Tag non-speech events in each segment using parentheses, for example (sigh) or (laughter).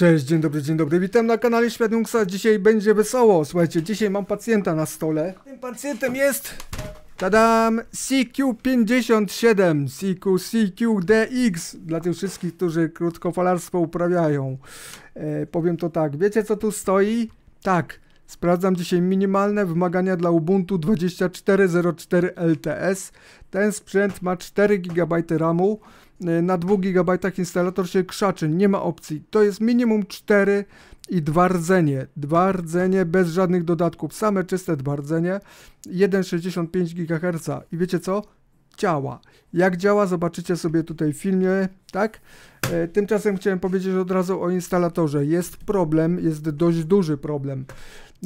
Cześć, dzień dobry, dzień dobry, witam na kanale Świat Dzisiaj będzie wesoło, słuchajcie, dzisiaj mam pacjenta na stole. Tym pacjentem jest, tadam, CQ57, CQ, CQDX, dla tych wszystkich, którzy krótkofalarstwo uprawiają. E, powiem to tak, wiecie co tu stoi? Tak, Sprawdzam dzisiaj minimalne wymagania dla Ubuntu 2404 LTS. Ten sprzęt ma 4 GB RAMu, Y, na 2 GB instalator się krzaczy, nie ma opcji. To jest minimum 4 i dwa rdzenie. Dwa rdzenie bez żadnych dodatków, same czyste dwa rdzenie, 1,65 GHz. I wiecie co? Działa. Jak działa, zobaczycie sobie tutaj w filmie, tak? E, tymczasem chciałem powiedzieć od razu o instalatorze. Jest problem, jest dość duży problem.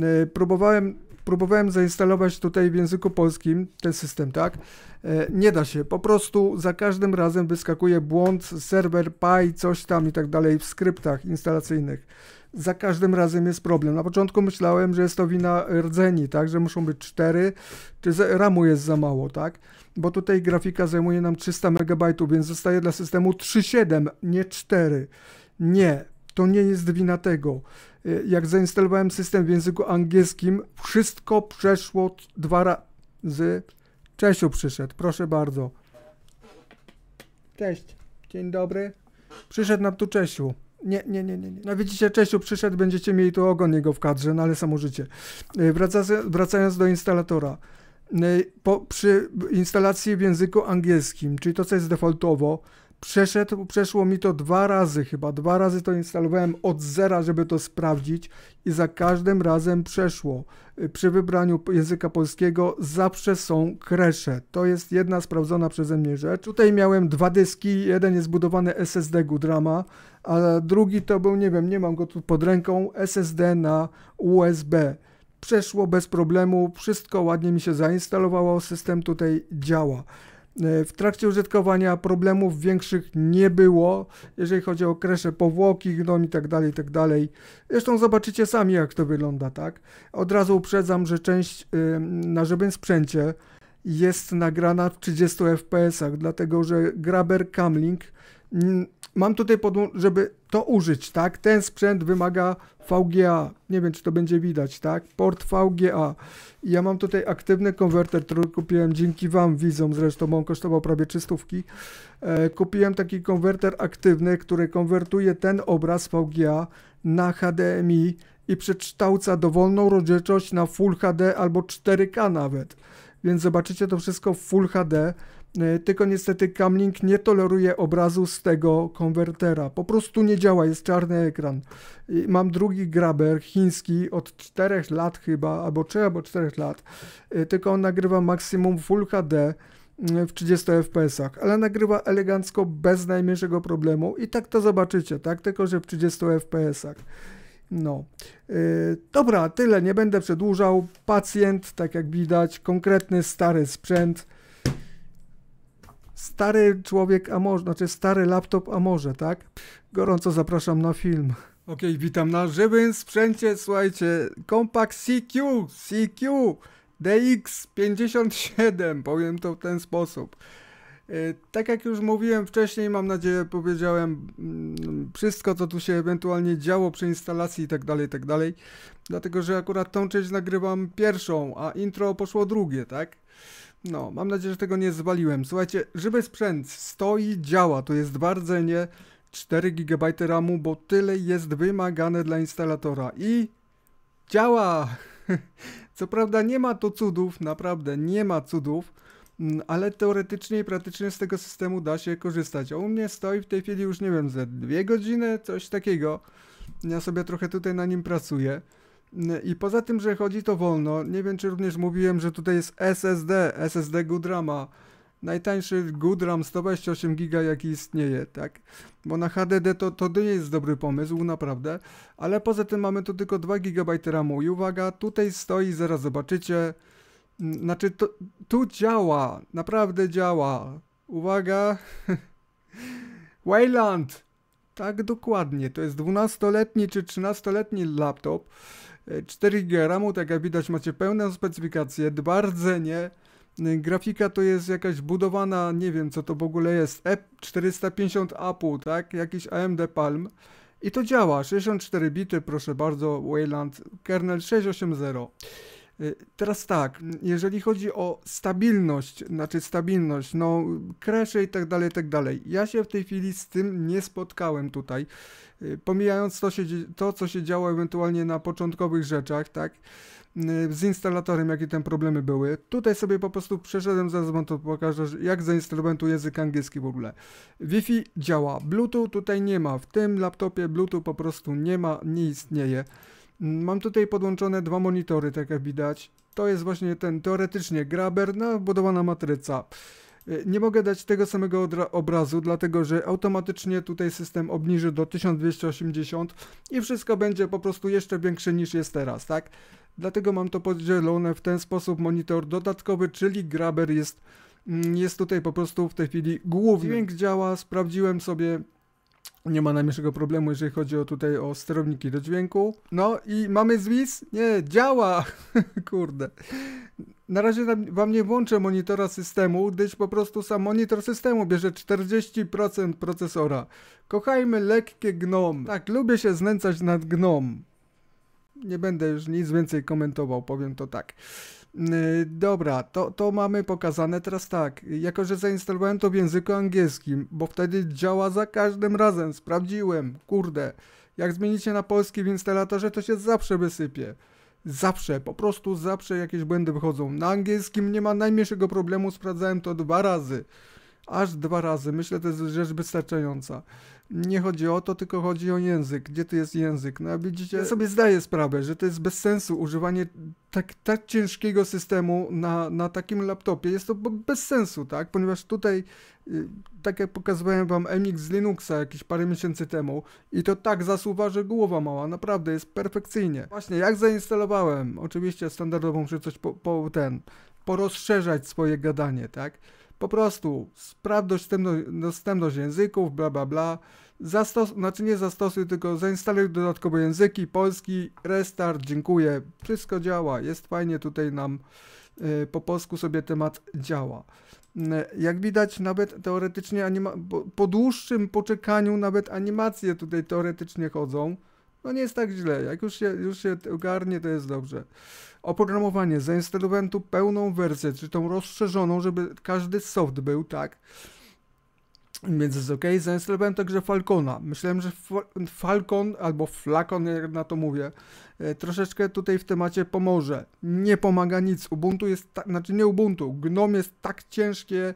E, próbowałem próbowałem zainstalować tutaj w języku polskim ten system, tak? E, nie da się, po prostu za każdym razem wyskakuje błąd, serwer PI, coś tam i tak dalej w skryptach instalacyjnych. Za każdym razem jest problem. Na początku myślałem, że jest to wina rdzeni, tak, że muszą być 4, czy RAMu jest za mało, tak? Bo tutaj grafika zajmuje nam 300 MB, więc zostaje dla systemu 3,7, nie 4. Nie, to nie jest wina tego. Y, jak zainstalowałem system w języku angielskim, wszystko przeszło dwa razy. Czesiu przyszedł, proszę bardzo. Cześć, dzień dobry. Przyszedł nam tu Czesiu. Nie, nie, nie, nie. nie. No widzicie, Czesiu przyszedł, będziecie mieli tu ogon jego w kadrze, no ale życie. Y, wracając do instalatora. Y, po, przy instalacji w języku angielskim, czyli to, co jest defaultowo, przeszedł, przeszło mi to dwa razy chyba, dwa razy to instalowałem od zera, żeby to sprawdzić i za każdym razem przeszło. Y, przy wybraniu języka polskiego zawsze są kresze. To jest jedna sprawdzona przeze mnie rzecz. Tutaj miałem dwa dyski, jeden jest budowany SSD Gudrama, a drugi to był, nie wiem, nie mam go tu pod ręką, SSD na USB przeszło bez problemu, wszystko ładnie mi się zainstalowało, system tutaj działa. E, w trakcie użytkowania problemów większych nie było, jeżeli chodzi o kresze powłoki, gnom i tak dalej, tak dalej. Zresztą zobaczycie sami, jak to wygląda, tak? Od razu uprzedzam, że część yy, na żebym sprzęcie jest nagrana w 30 fps, dlatego że Graber Camlink Mam tutaj, żeby to użyć, tak? Ten sprzęt wymaga VGA. Nie wiem, czy to będzie widać, tak? Port VGA. ja mam tutaj aktywny konwerter, który kupiłem dzięki Wam, widzom zresztą, on kosztował prawie czystówki. E, kupiłem taki konwerter aktywny, który konwertuje ten obraz VGA na HDMI i przekształca dowolną rozdzielczość na Full HD albo 4K nawet. Więc zobaczycie to wszystko w Full HD E, tylko niestety Camlink nie toleruje obrazu z tego konwertera. Po prostu nie działa, jest czarny ekran. I mam drugi graber chiński od 4 lat chyba, albo 3 albo 4 lat, e, tylko on nagrywa maksimum Full HD e, w 30 fps, ale nagrywa elegancko bez najmniejszego problemu i tak to zobaczycie, tak? Tylko, że w 30 fps. No. Yy, dobra, tyle, nie będę przedłużał. Pacjent, tak jak widać, konkretny stary sprzęt Stary człowiek, a może, znaczy stary laptop, a może, tak? Gorąco zapraszam na film. Okej, okay, witam na żywym sprzęcie, słuchajcie, Compact CQ, CQ DX57, powiem to w ten sposób. E, tak jak już mówiłem wcześniej, mam nadzieję, powiedziałem mm, wszystko, co tu się ewentualnie działo przy instalacji i tak dalej, tak dalej. Dlatego, że akurat tą część nagrywam pierwszą, a intro poszło drugie, tak? No, mam nadzieję, że tego nie zwaliłem. Słuchajcie, żywy sprzęt stoi, działa, to jest nie. 4 GB RAMu, bo tyle jest wymagane dla instalatora i działa! (laughs) Co prawda nie ma to cudów, naprawdę nie ma cudów, mm, ale teoretycznie i praktycznie z tego systemu da się korzystać. A u mnie stoi w tej chwili już, nie wiem, ze dwie godziny, coś takiego. Ja sobie trochę tutaj na nim pracuję. I poza tym, że chodzi to wolno, nie wiem czy również mówiłem, że tutaj jest SSD, SSD Goodrama. Najtańszy Goodram 128 giga jaki istnieje, tak? Bo na HDD to, to nie jest dobry pomysł, naprawdę. Ale poza tym mamy tu tylko 2 GB RAMu i uwaga, tutaj stoi, zaraz zobaczycie. Mm, znaczy, to, tu działa, naprawdę działa. Uwaga. (laughs) Wayland! Tak dokładnie, to jest 12-letni czy 13-letni laptop. 4 GB RAMu, tak jak widać macie pełną specyfikację, rdzenie. grafika to jest jakaś budowana, nie wiem co to w ogóle jest, E450 Apple, tak, jakiś AMD Palm i to działa, 64 bity, proszę bardzo, Wayland, kernel 680. Y, teraz tak, jeżeli chodzi o stabilność, znaczy stabilność, no kresze i tak dalej, i tak dalej. Ja się w tej chwili z tym nie spotkałem tutaj. Y, pomijając to, się, to co się działo ewentualnie na początkowych rzeczach, tak, y, z instalatorem, jakie tam problemy były. Tutaj sobie po prostu przeszedłem, zaraz wam to pokażę, jak zainstalowałem tu język angielski w ogóle. Wi-Fi działa, Bluetooth tutaj nie ma, w tym laptopie Bluetooth po prostu nie ma, nie istnieje. Mam tutaj podłączone dwa monitory, tak jak widać. To jest właśnie ten teoretycznie Grabber, na no, budowana matryca. Y, nie mogę dać tego samego obrazu, dlatego że automatycznie tutaj system obniży do 1280 i wszystko będzie po prostu jeszcze większe niż jest teraz, tak? Dlatego mam to podzielone w ten sposób monitor dodatkowy, czyli Grabber jest, mm, jest tutaj po prostu w tej chwili główny. Dźwięk działa, sprawdziłem sobie nie ma najmniejszego problemu, jeżeli chodzi o tutaj o sterowniki do dźwięku. No i mamy zwis? Nie, działa! (laughs) Kurde. Na razie wam nie włączę monitora systemu, gdyż po prostu sam monitor systemu bierze 40% procesora. Kochajmy lekkie gnom. Tak, lubię się znęcać nad gnom. Nie będę już nic więcej komentował, powiem to tak. Y, dobra, to, to mamy pokazane teraz tak. Jako, że zainstalowałem to w języku angielskim, bo wtedy działa za każdym razem. Sprawdziłem, kurde. Jak zmienicie na polski w instalatorze, to się zawsze wysypie. Zawsze, po prostu zawsze jakieś błędy wychodzą. Na angielskim nie ma najmniejszego problemu, sprawdzałem to dwa razy aż dwa razy. Myślę, to jest rzecz wystarczająca. Nie chodzi o to, tylko chodzi o język. Gdzie to jest język? No widzicie, ja sobie zdaję sprawę, że to jest bez sensu używanie tak, tak ciężkiego systemu na, na takim laptopie. Jest to bez sensu, tak? Ponieważ tutaj, y, tak jak pokazywałem wam MX z Linuxa jakieś parę miesięcy temu i to tak zasuwa, że głowa mała. Naprawdę, jest perfekcyjnie. Właśnie, jak zainstalowałem, oczywiście standardową muszę coś po, po ten, porozszerzać swoje gadanie, tak? Po prostu sprawdź dostępność, dostępność języków, bla bla bla. Zastos znaczy nie zastosuj, tylko zainstaluj dodatkowe języki, polski, restart, dziękuję. Wszystko działa, jest fajnie tutaj nam y, po polsku sobie temat działa. Y, jak widać, nawet teoretycznie po, po dłuższym poczekaniu nawet animacje tutaj teoretycznie chodzą. No nie jest tak źle, jak już się, już się ogarnie, to jest dobrze oprogramowanie z instrumentu pełną wersję, czy tą rozszerzoną, żeby każdy soft był, tak? Więc jest ok. Zainstalowałem także Falcona. Myślałem, że Falcon albo Flakon, jak na to mówię, e, troszeczkę tutaj w temacie pomoże. Nie pomaga nic. Ubuntu jest, tak, znaczy nie Ubuntu, GNOME jest tak ciężkie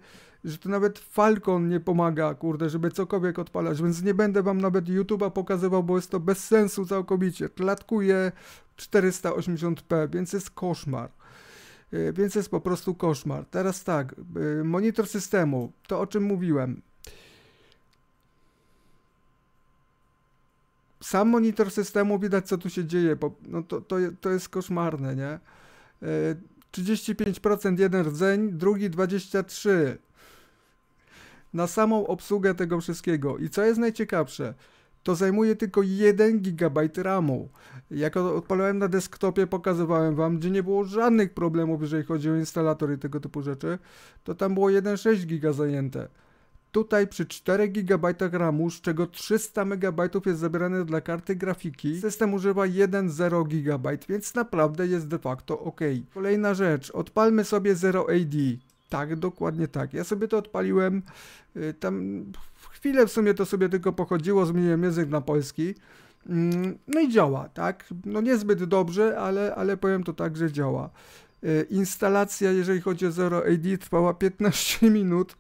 że to nawet Falcon nie pomaga, kurde, żeby cokolwiek odpalać, więc nie będę wam nawet YouTube'a pokazywał, bo jest to bez sensu całkowicie. Klatkuje 480p, więc jest koszmar. E, więc jest po prostu koszmar. Teraz tak, e, monitor systemu, to o czym mówiłem. Sam monitor systemu widać, co tu się dzieje, bo no to, to, to jest koszmarne, nie? 35% e, jeden rdzeń, drugi 23 na samą obsługę tego wszystkiego. I co jest najciekawsze, to zajmuje tylko 1 GB RAMu. Jak odpalałem na desktopie, pokazywałem Wam, gdzie nie było żadnych problemów, jeżeli chodzi o instalatory i tego typu rzeczy, to tam było 1,6 GB zajęte. Tutaj przy 4 GB RAMu, z czego 300 MB jest zabierane dla karty grafiki, system używa 1,0 GB, więc naprawdę jest de facto ok. Kolejna rzecz, odpalmy sobie 0AD. Tak, dokładnie tak. Ja sobie to odpaliłem, y, tam chwilę w sumie to sobie tylko pochodziło, zmieniłem język na polski. Mm, no i działa, tak? No niezbyt dobrze, ale, ale powiem to tak, że działa. Y, instalacja, jeżeli chodzi o zero ad trwała 15 (laughs) minut.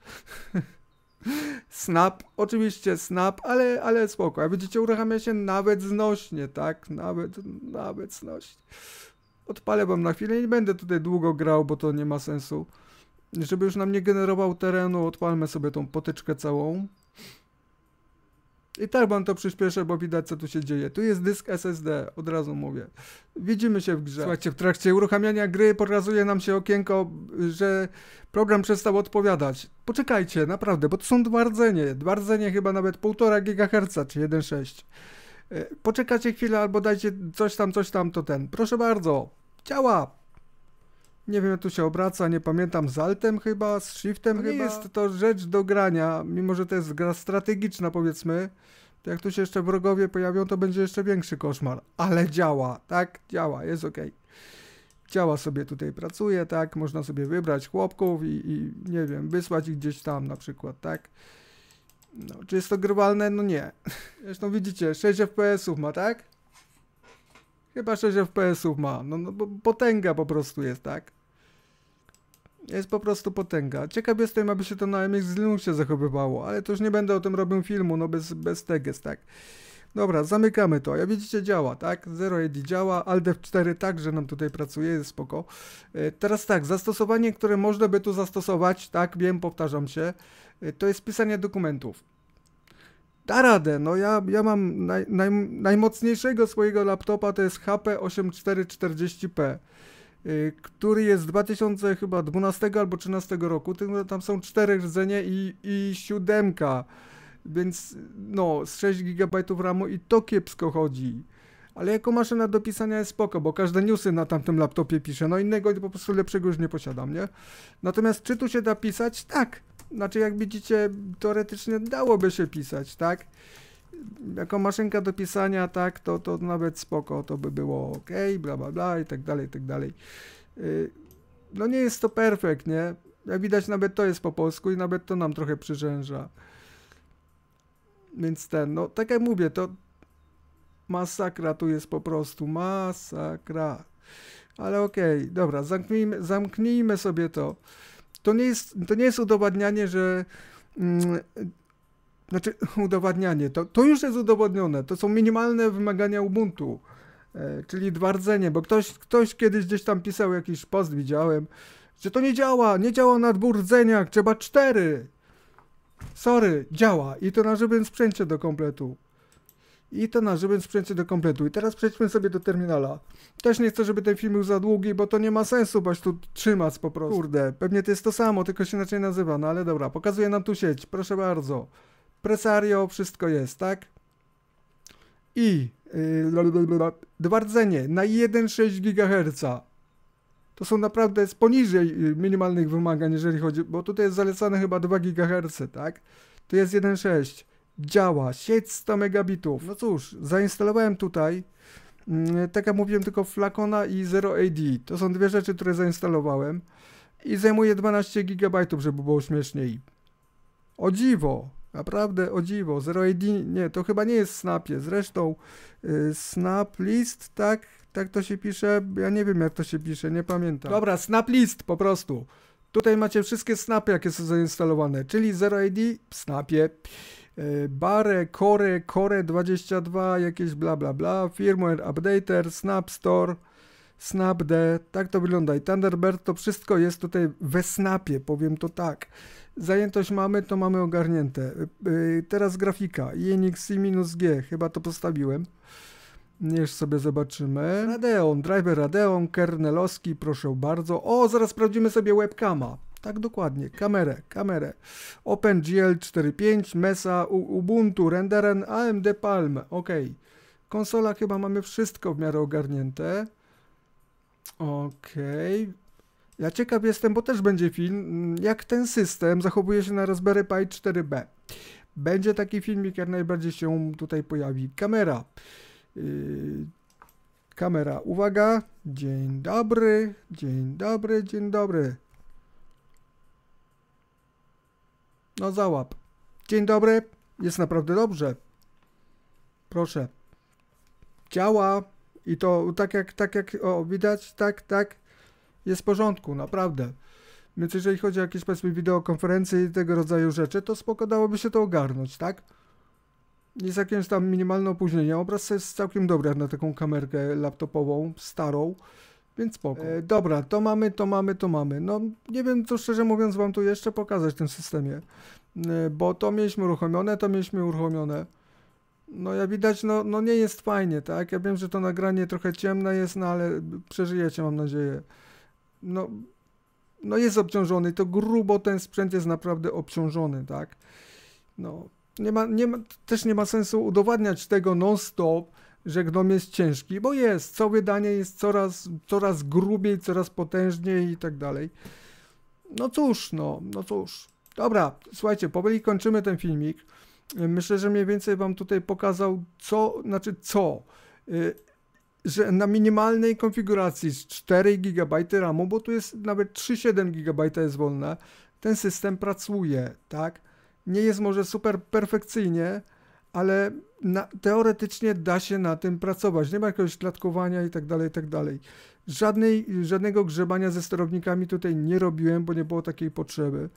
Snap, oczywiście snap, ale, ale spoko. Jak widzicie, uruchamia się nawet znośnie, tak? Nawet, nawet znośnie. Odpalę wam na chwilę, i nie będę tutaj długo grał, bo to nie ma sensu. Żeby już nam nie generował terenu, odpalmy sobie tą potyczkę całą. I tak wam to przyspieszę, bo widać co tu się dzieje. Tu jest dysk SSD, od razu mówię. Widzimy się w grze. Słuchajcie, w trakcie uruchamiania gry pokazuje nam się okienko, że program przestał odpowiadać. Poczekajcie, naprawdę, bo to są dwa rdzenie. Dwa rdzenie chyba nawet 1,5 GHz czy 1,6. E, Poczekajcie chwilę albo dajcie coś tam, coś tam, to ten. Proszę bardzo, działa, nie wiem, jak tu się obraca, nie pamiętam, z altem chyba, z shiftem to chyba. Nie jest to rzecz do grania, mimo że to jest gra strategiczna, powiedzmy. To jak tu się jeszcze wrogowie pojawią, to będzie jeszcze większy koszmar. Ale działa, tak? Działa, jest ok. Działa sobie tutaj pracuje, tak? Można sobie wybrać chłopków i, i nie wiem, wysłać ich gdzieś tam na przykład, tak? No, czy jest to grywalne? No nie. (laughs) Zresztą widzicie, 6 FPS-ów ma, tak? Chyba 6 FPS-ów ma. No, no bo potęga po prostu jest, tak? jest po prostu potęga. Ciekaw jestem, aby się to na MX Linuxie zachowywało, ale to już nie będę o tym robił filmu, no bez, bez teges, tak. Dobra, zamykamy to. Ja widzicie działa, tak? Zero 0 działa, ALDEF 4 także nam tutaj pracuje, jest spoko. E, teraz tak, zastosowanie, które można by tu zastosować, tak, wiem, powtarzam się, e, to jest pisanie dokumentów. Da radę, no ja, ja mam naj, naj, najmocniejszego swojego laptopa, to jest HP 8440P. Y, który jest z 2012 albo 13 roku. Tam są cztery rdzenie i, i siódemka, więc no, z 6 GB RAMu i to kiepsko chodzi. Ale jako maszyna do pisania jest spoko, bo każde newsy na tamtym laptopie piszę, no innego po prostu lepszego już nie posiadam, nie? Natomiast czy tu się da pisać? Tak. Znaczy jak widzicie, teoretycznie dałoby się pisać, tak? jako maszynka do pisania, tak, to, to nawet spoko, to by było ok, bla, bla, bla i tak dalej, i tak dalej. Y, no nie jest to perfekt, nie? Jak widać nawet to jest po polsku i nawet to nam trochę przyrzęża. Więc ten, no tak jak mówię, to masakra tu jest po prostu, masakra. Ale okej, okay, dobra, zamknijmy, zamknijmy sobie to. To nie, jest, to nie jest udowadnianie, że mm, znaczy (laughs) udowadnianie, to, to już jest udowodnione, to są minimalne wymagania Ubuntu, e, czyli dwardzenie, bo ktoś, ktoś kiedyś gdzieś tam pisał jakiś post, widziałem, że to nie działa, nie działa na dwóch rdzeniach, trzeba cztery. Sorry, działa i to na żywym sprzęcie do kompletu. I to na żywym sprzęcie do kompletu. I teraz przejdźmy sobie do terminala. Też nie chcę, żeby ten film był za długi, bo to nie ma sensu, boś tu trzymać po prostu. Kurde, pewnie to jest to samo, tylko się inaczej nazywa, no ale dobra, pokazuje nam tu sieć, proszę bardzo. Presario, wszystko jest, tak? I yy, dwardzenie na 1,6 GHz. To są naprawdę jest poniżej y, minimalnych wymagań, jeżeli chodzi, bo tutaj jest zalecane chyba 2 GHz, tak? To jest 1,6. Działa, sieć 100 megabitów. No cóż, zainstalowałem tutaj, mm, tak jak mówiłem, tylko Flakona i 0AD. To są dwie rzeczy, które zainstalowałem. I zajmuje 12 GB, żeby było śmieszniej. O dziwo, Naprawdę, o dziwo, 0 ID, nie, to chyba nie jest Snapie. Zresztą y, Snap List, tak, tak to się pisze, ja nie wiem jak to się pisze, nie pamiętam. Dobra, Snap List po prostu. Tutaj macie wszystkie snapy, jakie są zainstalowane, czyli 0ID w snapie, y, bare, core, core 22, jakieś bla bla bla, firmware updater, snap store, Snapd, tak to wygląda. I Thunderbird to wszystko jest tutaj we snapie, powiem to tak. Zajętość mamy, to mamy ogarnięte. Y, y, teraz grafika. INXC-G, chyba to postawiłem. Niech sobie zobaczymy. Radeon, driver Radeon, kernelowski, proszę bardzo. O, zaraz sprawdzimy sobie webcama. Tak dokładnie, kamerę, kamerę. OpenGL 4.5, Mesa, Ubuntu, Renderen, AMD Palm. Ok. Konsola chyba mamy wszystko w miarę ogarnięte. Okej. Okay. Ja ciekaw jestem, bo też będzie film, jak ten system zachowuje się na Raspberry Pi 4B. Będzie taki filmik, jak najbardziej się tutaj pojawi. Kamera. Yy, kamera, uwaga. Dzień dobry, dzień dobry, dzień dobry. No załap. Dzień dobry, jest naprawdę dobrze. Proszę. Działa. I to tak jak, tak jak o, widać, tak, tak, jest w porządku, naprawdę. Więc jeżeli chodzi o jakieś powiedzmy wideokonferencje i tego rodzaju rzeczy, to spoko dałoby się to ogarnąć, tak? Jest jakieś jakimś tam minimalnym opóźnieniem. Obraz jest całkiem dobry na taką kamerkę laptopową, starą, więc spoko. E, dobra, to mamy, to mamy, to mamy. No nie wiem, co szczerze mówiąc wam tu jeszcze pokazać w tym systemie, e, bo to mieliśmy uruchomione, to mieliśmy uruchomione. No jak widać, no, no nie jest fajnie, tak? Ja wiem, że to nagranie trochę ciemne jest, no ale przeżyjecie, mam nadzieję. No, no jest obciążony, to grubo ten sprzęt jest naprawdę obciążony, tak? No, nie ma, nie ma, też nie ma sensu udowadniać tego non-stop, że gnom jest ciężki, bo jest, co wydanie jest coraz, coraz grubiej, coraz potężniej i tak dalej. No cóż, no, no cóż. Dobra, słuchajcie, powoli kończymy ten filmik. Myślę, że mniej więcej Wam tutaj pokazał, co, znaczy co, y, że na minimalnej konfiguracji z 4 GB RAMu, bo tu jest nawet 3,7 GB jest wolne, ten system pracuje, tak? Nie jest może super perfekcyjnie, ale na, teoretycznie da się na tym pracować. Nie ma jakiegoś klatkowania i tak dalej, i tak dalej. Żadnej, żadnego grzebania ze sterownikami tutaj nie robiłem, bo nie było takiej potrzeby.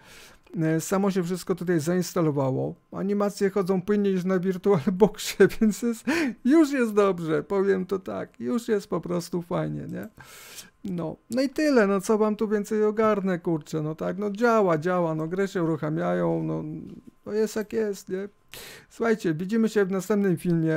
E, samo się wszystko tutaj zainstalowało. Animacje chodzą płynniej niż na (laughs) boxie, więc jest, już jest dobrze, powiem to tak. Już jest po prostu fajnie, nie? No, no i tyle, no co wam tu więcej ogarnę, kurczę, no tak, no działa, działa, no gry się uruchamiają, no, no jest jak jest, nie? Słuchajcie, widzimy się w następnym filmie.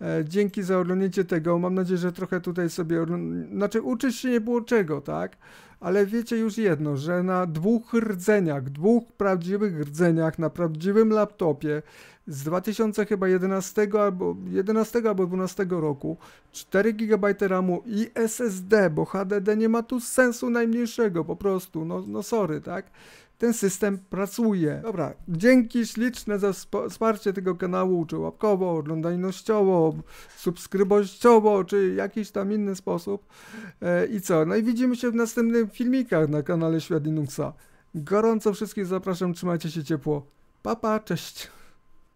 E, dzięki za oglądanie tego, mam nadzieję, że trochę tutaj sobie, znaczy uczyć się nie było czego, tak? ale wiecie już jedno, że na dwóch rdzeniach, dwóch prawdziwych rdzeniach, na prawdziwym laptopie z 2011 albo 11 albo 12 roku 4 GB RAMu i SSD, bo HDD nie ma tu sensu najmniejszego po prostu, no, no sorry, tak? ten system pracuje. Dobra, dzięki śliczne za wsparcie tego kanału, czy łapkowo, oglądajnościowo, subskrybościowo, czy jakiś tam inny sposób. E, I co? No i widzimy się w następnych filmikach na kanale Świat Linuxa. Gorąco wszystkich zapraszam, trzymajcie się ciepło. Papa, pa, cześć!